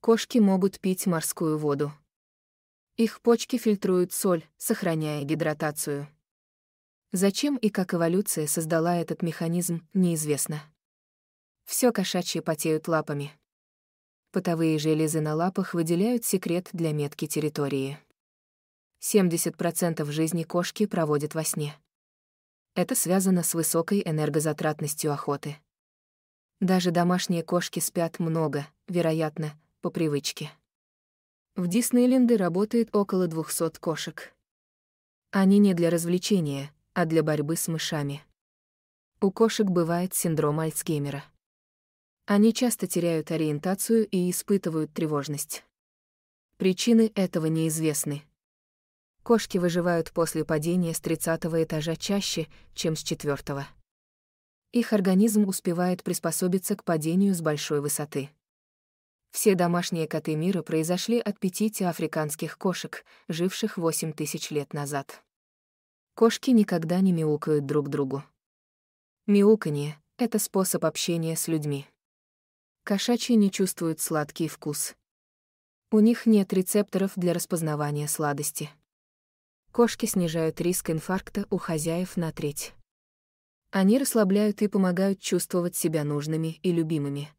Кошки могут пить морскую воду. Их почки фильтруют соль, сохраняя гидратацию. Зачем и как эволюция создала этот механизм, неизвестно. Все кошачьи потеют лапами. Потовые железы на лапах выделяют секрет для метки территории. 70% жизни кошки проводят во сне. Это связано с высокой энергозатратностью охоты. Даже домашние кошки спят много, вероятно, по привычке. В Диснейленде работает около 200 кошек. Они не для развлечения, а для борьбы с мышами. У кошек бывает синдром Альцгеймера. Они часто теряют ориентацию и испытывают тревожность. Причины этого неизвестны. Кошки выживают после падения с 30 этажа чаще, чем с 4. Их организм успевает приспособиться к падению с большой высоты. Все домашние коты мира произошли от пяти африканских кошек, живших 8 тысяч лет назад. Кошки никогда не мяукают друг другу. Мяуканье — это способ общения с людьми. Кошачьи не чувствуют сладкий вкус. У них нет рецепторов для распознавания сладости. Кошки снижают риск инфаркта у хозяев на треть. Они расслабляют и помогают чувствовать себя нужными и любимыми.